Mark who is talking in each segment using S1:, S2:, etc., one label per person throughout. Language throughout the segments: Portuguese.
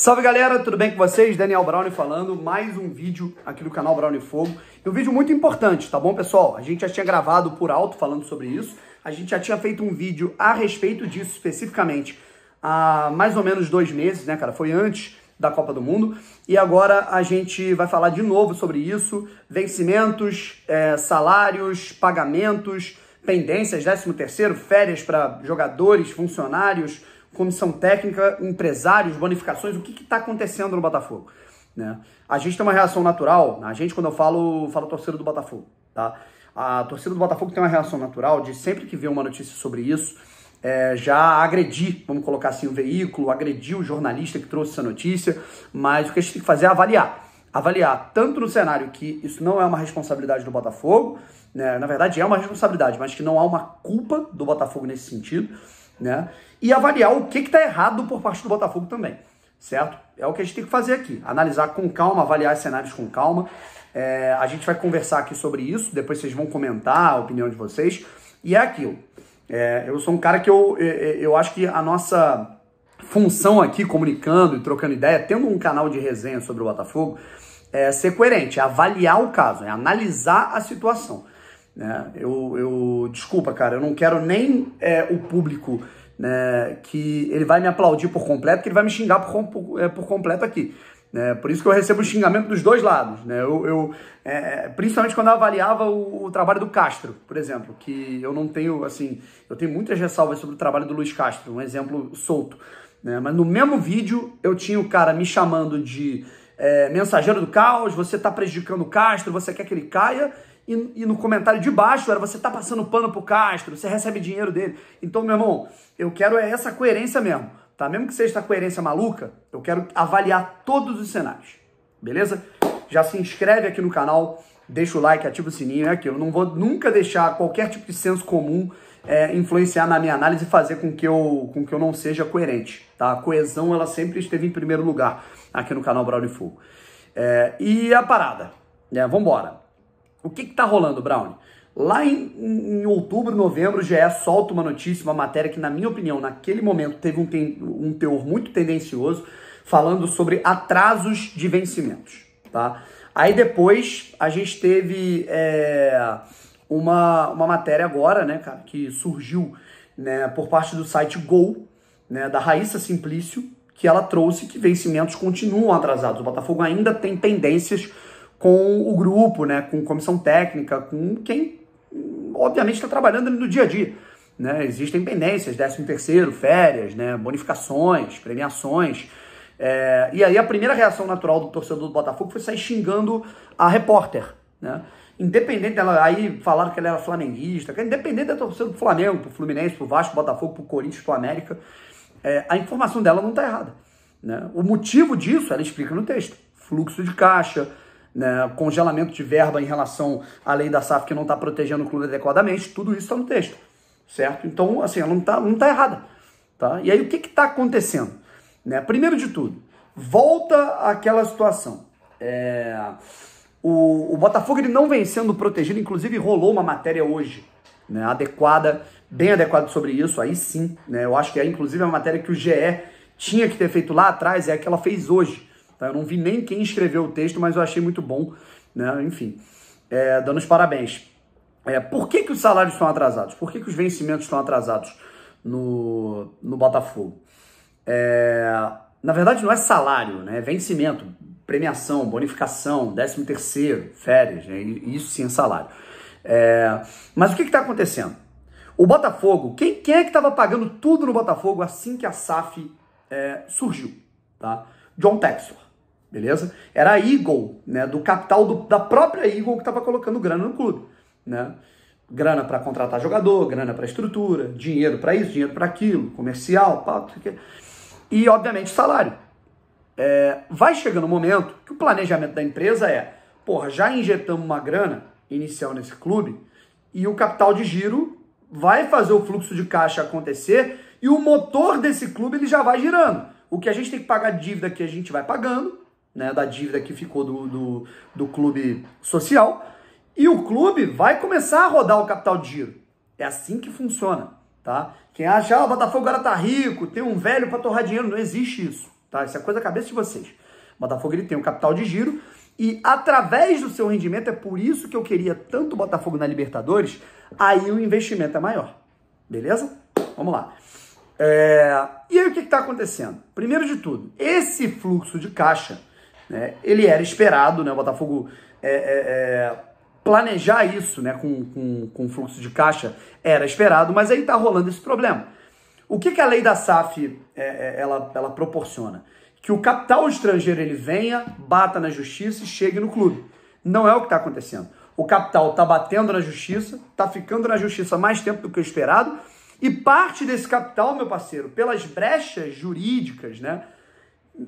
S1: Salve galera, tudo bem com vocês? Daniel Brown falando, mais um vídeo aqui do canal Brown Fogo. E um vídeo muito importante, tá bom pessoal? A gente já tinha gravado por alto falando sobre isso, a gente já tinha feito um vídeo a respeito disso especificamente há mais ou menos dois meses, né cara? Foi antes da Copa do Mundo. E agora a gente vai falar de novo sobre isso, vencimentos, é, salários, pagamentos, pendências, 13 terceiro, férias para jogadores, funcionários, comissão técnica, empresários, bonificações, o que está acontecendo no Botafogo. Né? A gente tem uma reação natural, a gente, quando eu falo, falo torcedor do Botafogo. Tá? A torcida do Botafogo tem uma reação natural de sempre que vê uma notícia sobre isso, é, já agredir, vamos colocar assim, o veículo, agredir o jornalista que trouxe essa notícia, mas o que a gente tem que fazer é avaliar. Avaliar tanto no cenário que isso não é uma responsabilidade do Botafogo, né? na verdade é uma responsabilidade, mas que não há uma culpa do Botafogo nesse sentido, né? E avaliar o que está errado por parte do Botafogo também, certo? É o que a gente tem que fazer aqui, analisar com calma, avaliar os cenários com calma. É, a gente vai conversar aqui sobre isso, depois vocês vão comentar a opinião de vocês. E é aquilo. É, eu sou um cara que eu, é, é, eu acho que a nossa função aqui, comunicando e trocando ideia, tendo um canal de resenha sobre o Botafogo, é ser coerente, é avaliar o caso, é analisar a situação. Né? Eu, eu, desculpa, cara, eu não quero nem é, o público né, que ele vai me aplaudir por completo, que ele vai me xingar por, por, é, por completo aqui. Né? Por isso que eu recebo xingamento dos dois lados. Né? Eu, eu é, principalmente quando eu avaliava o, o, trabalho do Castro, por exemplo, que eu não tenho, assim, eu tenho muitas ressalvas sobre o trabalho do Luiz Castro, um exemplo solto. Né? Mas no mesmo vídeo eu tinha o cara me chamando de é, mensageiro do caos, você está prejudicando o Castro, você quer que ele caia, e, e, no comentário de baixo era você tá passando pano pro Castro, você recebe dinheiro dele. Então, meu irmão, eu quero é essa coerência mesmo, tá? Mesmo que seja esta coerência maluca, eu quero avaliar todos os cenários, beleza? Já se inscreve aqui no canal, deixa o like, ativa o sininho, é aquilo. Não vou nunca deixar qualquer tipo de senso comum é, influenciar na minha análise e fazer com que, eu, com que eu não seja coerente, tá? A coesão, ela sempre esteve em primeiro lugar aqui no canal Braulio Fogo. É, e a parada, né? Vambora. O que está rolando, Brown? Lá em, em, outubro, novembro, o GE é solta uma notícia, uma matéria que, na minha opinião, naquele momento teve um, ten, um teor muito tendencioso, falando sobre atrasos de vencimentos. Tá? Aí depois a gente teve é, uma, uma matéria agora, né, cara, que surgiu né, por parte do site Gol, né, da Raíssa Simplício, que ela trouxe que vencimentos continuam atrasados. O Botafogo ainda tem pendências com o grupo, né, com comissão técnica, com quem obviamente está trabalhando no dia a dia. Né? Existem pendências, 13 terceiro, férias, né, bonificações, premiações. É... e aí a primeira reação natural do torcedor do Botafogo foi sair xingando a repórter. Né? Independente dela, aí falaram que ela era flamenguista, que é independente da torcida do Flamengo, pro Fluminense, pro Vasco, do Botafogo, pro Corinthians, pro América, é... a informação dela não está errada. Né? O motivo disso, ela explica no texto. Fluxo de caixa, né, congelamento de verba em relação à lei da SAF que não está protegendo o clube adequadamente, tudo isso está no texto, certo? Então, assim, ela não está não tá errada. Tá? E aí, o que está acontecendo? Né? Primeiro de tudo, volta àquela situação. É... O, o, Botafogo ele não vem sendo protegido, inclusive rolou uma matéria hoje, né, adequada, bem adequada sobre isso, aí sim, né, eu acho que é inclusive é a matéria que o GE tinha que ter feito lá atrás, é a que ela fez hoje, Tá? Eu não vi nem quem escreveu o texto, mas eu achei muito bom, né? Enfim, é, dando os parabéns. É, por que, que os salários estão atrasados? Por que, que os vencimentos estão atrasados no, no Botafogo? É, na verdade, não é salário, né? É vencimento, premiação, bonificação, 13 terceiro, férias, né? isso sim é salário. É, mas o que está acontecendo? O Botafogo, quem, quem é que estava pagando tudo no Botafogo assim que a SAF é, surgiu? Tá? John Texor beleza? Era a Eagle, né, do capital do, da própria Eagle que estava colocando grana no clube, né? Grana para contratar jogador, grana para estrutura, dinheiro para isso, dinheiro para aquilo, comercial, pá, e obviamente salário. É, vai chegando o um momento que o planejamento da empresa é, porra, já injetamos uma grana inicial nesse clube e o capital de giro vai fazer o fluxo de caixa acontecer e o motor desse clube ele já vai girando. O que a gente tem que pagar de dívida que a gente vai pagando, né, da dívida que ficou do, do, do clube social. E o clube vai começar a rodar o capital de giro. É assim que funciona, tá? Quem acha, ah, o Botafogo agora tá rico, tem um velho para torrar dinheiro, não existe isso, tá? Isso é coisa da cabeça de vocês. O Botafogo ele tem um capital de giro e através do seu rendimento, é por isso que eu queria tanto o Botafogo na Libertadores, aí o investimento é maior. Beleza? Vamos lá. É... E aí o que está acontecendo? Primeiro de tudo, esse fluxo de caixa né? Ele era esperado, né? O Botafogo é, é, é, planejar isso né? com, com, com fluxo de caixa era esperado, mas aí está rolando esse problema. O que, que a lei da SAF é, é, ela, ela proporciona? Que o capital estrangeiro ele venha, bata na justiça e chegue no clube. Não é o que está acontecendo. O capital está batendo na justiça, está ficando na justiça mais tempo do que o esperado, e parte desse capital, meu parceiro, pelas brechas jurídicas, né?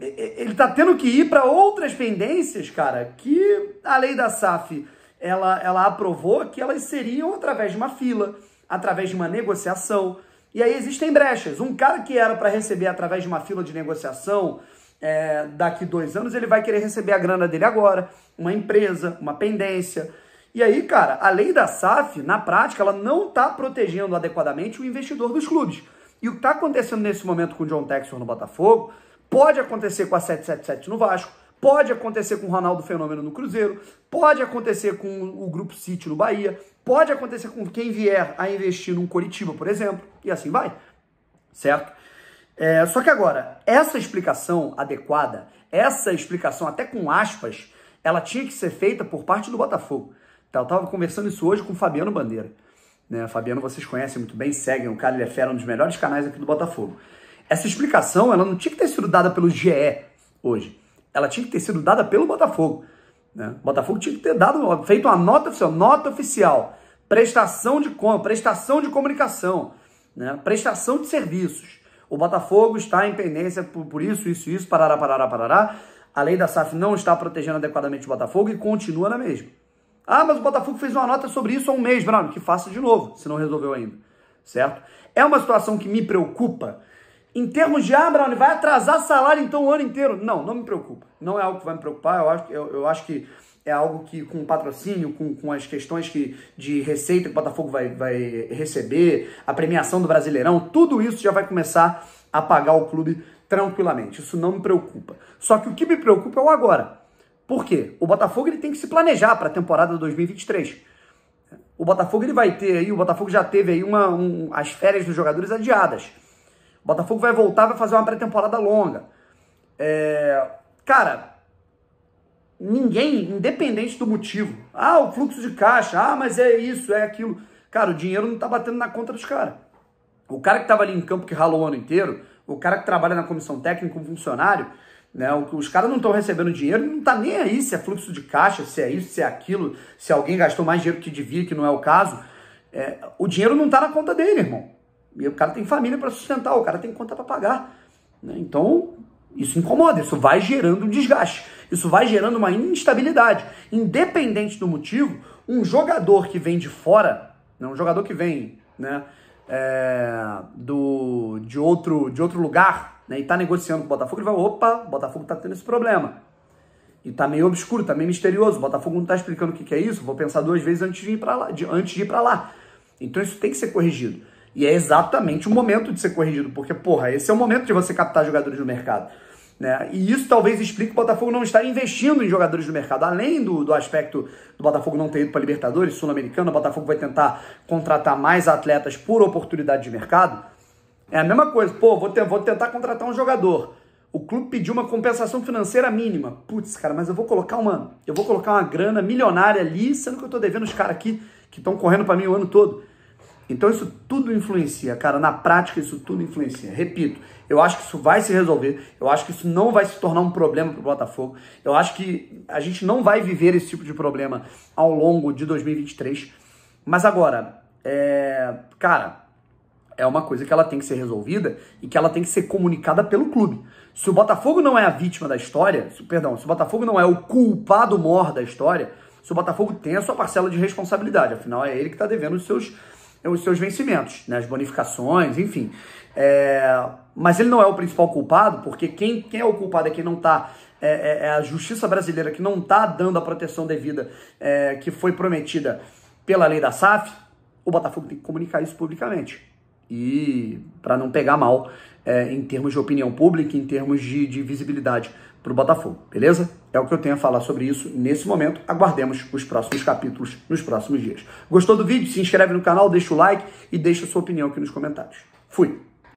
S1: ele tá tendo que ir para outras pendências, cara, que a lei da SAF ela, ela aprovou que elas seriam através de uma fila, através de uma negociação. E aí existem brechas. Um cara que era para receber através de uma fila de negociação é, daqui dois anos, ele vai querer receber a grana dele agora, uma empresa, uma pendência. E aí, cara, a lei da SAF, na prática, ela não está protegendo adequadamente o investidor dos clubes. E o que está acontecendo nesse momento com o John Textor no Botafogo Pode acontecer com a 777 no Vasco, pode acontecer com o Ronaldo Fenômeno no Cruzeiro, pode acontecer com o Grupo City no Bahia, pode acontecer com quem vier a investir num Coritiba, por exemplo, e assim vai, certo? É, só que agora, essa explicação adequada, essa explicação até com aspas, ela tinha que ser feita por parte do Botafogo. Então, eu estava conversando isso hoje com o Fabiano Bandeira. Né? Fabiano, vocês conhecem muito bem, seguem o cara, ele é fera, um dos melhores canais aqui do Botafogo. Essa explicação ela não tinha que ter sido dada pelo GE hoje. Ela tinha que ter sido dada pelo Botafogo. Né? O Botafogo tinha que ter dado, feito uma nota oficial, nota oficial, prestação de compra, prestação de comunicação, né? prestação de serviços. O Botafogo está em pendência por, por isso, isso, isso, parará, parará, parará. A lei da SAF não está protegendo adequadamente o Botafogo e continua na mesma. Ah, mas o Botafogo fez uma nota sobre isso há um mês, Bruno, que faça de novo, se não resolveu ainda, certo? É uma situação que me preocupa, em termos de, ah, Brown, vai atrasar salário então o ano inteiro. Não, não me preocupa. Não é algo que vai me preocupar. Eu acho, eu, eu acho que é algo que, com o patrocínio, com, com as questões que, de receita que o Botafogo vai, vai receber, a premiação do Brasileirão, tudo isso já vai começar a pagar o clube tranquilamente. Isso não me preocupa. Só que o que me preocupa é o agora. Por quê? O Botafogo ele tem que se planejar para a temporada 2023. O Botafogo ele vai ter aí, o Botafogo já teve aí uma, um, as férias dos jogadores adiadas. Botafogo vai voltar, vai fazer uma pré-temporada longa. É, cara, ninguém, independente do motivo, ah, o fluxo de caixa, ah, mas é isso, é aquilo. Cara, o dinheiro não tá batendo na conta dos caras. O cara que tava ali em campo que ralou o ano inteiro, o cara que trabalha na comissão técnica, um funcionário, né? Os caras não estão recebendo dinheiro, não tá nem aí se é fluxo de caixa, se é isso, se é aquilo, se alguém gastou mais dinheiro que devia, que não é o caso. É, o dinheiro não tá na conta dele, irmão. E o cara tem família para sustentar, o cara tem conta para pagar. Né? Então, isso incomoda, isso vai gerando um desgaste, isso vai gerando uma instabilidade. Independente do motivo, um jogador que vem de fora, né, um jogador que vem né, é, do, de, outro, de outro lugar né, e está negociando com o Botafogo, ele vai, opa, o Botafogo está tendo esse problema. E tá meio obscuro, tá meio misterioso. O Botafogo não tá explicando o que, que é isso. Vou pensar duas vezes antes de ir para lá, antes de ir para lá. Então isso tem que ser corrigido. E é exatamente o momento de ser corrigido, porque, porra, esse é o momento de você captar jogadores no mercado. Né? E isso talvez explique o Botafogo não estar investindo em jogadores do mercado. Além do, do aspecto do Botafogo não ter ido para Libertadores, Sul-Americana, o Botafogo vai tentar contratar mais atletas por oportunidade de mercado. É a mesma coisa, pô, vou, ter, vou tentar contratar um jogador. O clube pediu uma compensação financeira mínima. Putz, cara, mas eu vou colocar uma, eu vou colocar uma grana milionária ali, sendo que eu estou devendo os caras aqui que estão correndo para mim o ano todo. Então isso tudo influencia, cara. Na prática, isso tudo influencia. Repito, eu acho que isso vai se resolver. Eu acho que isso não vai se tornar um problema para o Botafogo. Eu acho que a gente não vai viver esse tipo de problema ao longo de 2023. Mas agora, é... cara, é uma coisa que ela tem que ser resolvida e que ela tem que ser comunicada pelo clube. Se o Botafogo não é a vítima da história, se, perdão, se o Botafogo não é o culpado mor da história, se o Botafogo tem a sua parcela de responsabilidade, afinal é ele que está devendo os seus é os seus vencimentos, né? as bonificações, enfim. É... Mas ele não é o principal culpado, porque quem, quem é o culpado é quem não está. É, é, é, a justiça brasileira que não está dando a proteção devida é, que foi prometida pela lei da SAF. O Botafogo tem que comunicar isso publicamente. E para não pegar mal é, em termos de opinião pública, em termos de, de visibilidade para o Botafogo, beleza? É o que eu tenho a falar sobre isso nesse momento. Aguardemos os próximos capítulos nos próximos dias. Gostou do vídeo? Se inscreve no canal, deixa o like e deixa a sua opinião aqui nos comentários. Fui!